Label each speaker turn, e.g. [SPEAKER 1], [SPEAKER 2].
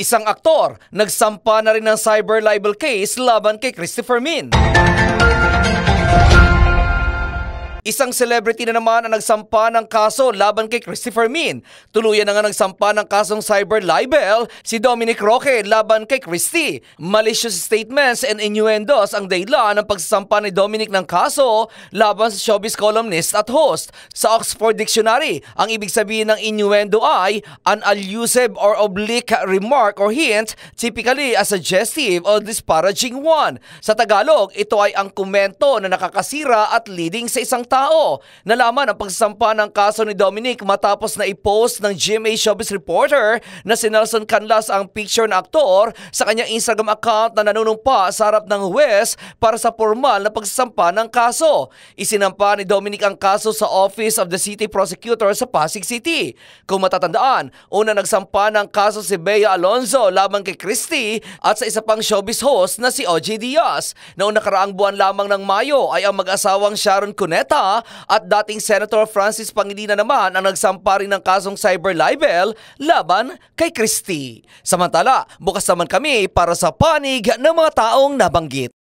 [SPEAKER 1] Isang aktor, nagsampa na rin ng cyber libel case laban kay Christopher Min. Isang celebrity na naman ang nagsampa ng kaso laban kay Christopher Min. Tuluyan na nga nagsampa ng kasong cyber libel si Dominic Roque laban kay Christie. Malicious statements and innuendos ang daylan ng pagsasampa ni Dominic ng kaso laban sa showbiz columnist at host. Sa Oxford Dictionary, ang ibig sabihin ng innuendo ay an allusive or oblique remark or hint, typically a suggestive or disparaging one. Sa Tagalog, ito ay ang komento na nakakasira at leading sa isang tao. Nalaman ang pagsasampa ng kaso ni Dominic matapos na i-post ng GMA Showbiz reporter na si Nelson Canlas ang picture ng aktor sa kanyang Instagram account na nanunumpa sa harap ng West para sa formal na pagsasampa ng kaso. Isinampa ni Dominic ang kaso sa Office of the City Prosecutor sa Pasig City. Kung matatandaan, una nagsampa ng kaso si Bea Alonzo laban kay Christie at sa isa pang showbiz host na si OJ Diaz. Noong nakaraang buwan lamang ng Mayo ay ang mag-asawang Sharon Cuneta at dating Senator Francis Pangilinan naman ang nagsampa rin ng kasong cyber libel laban kay Christie. Samantala, bukas naman kami para sa panig ng mga taong nabanggit.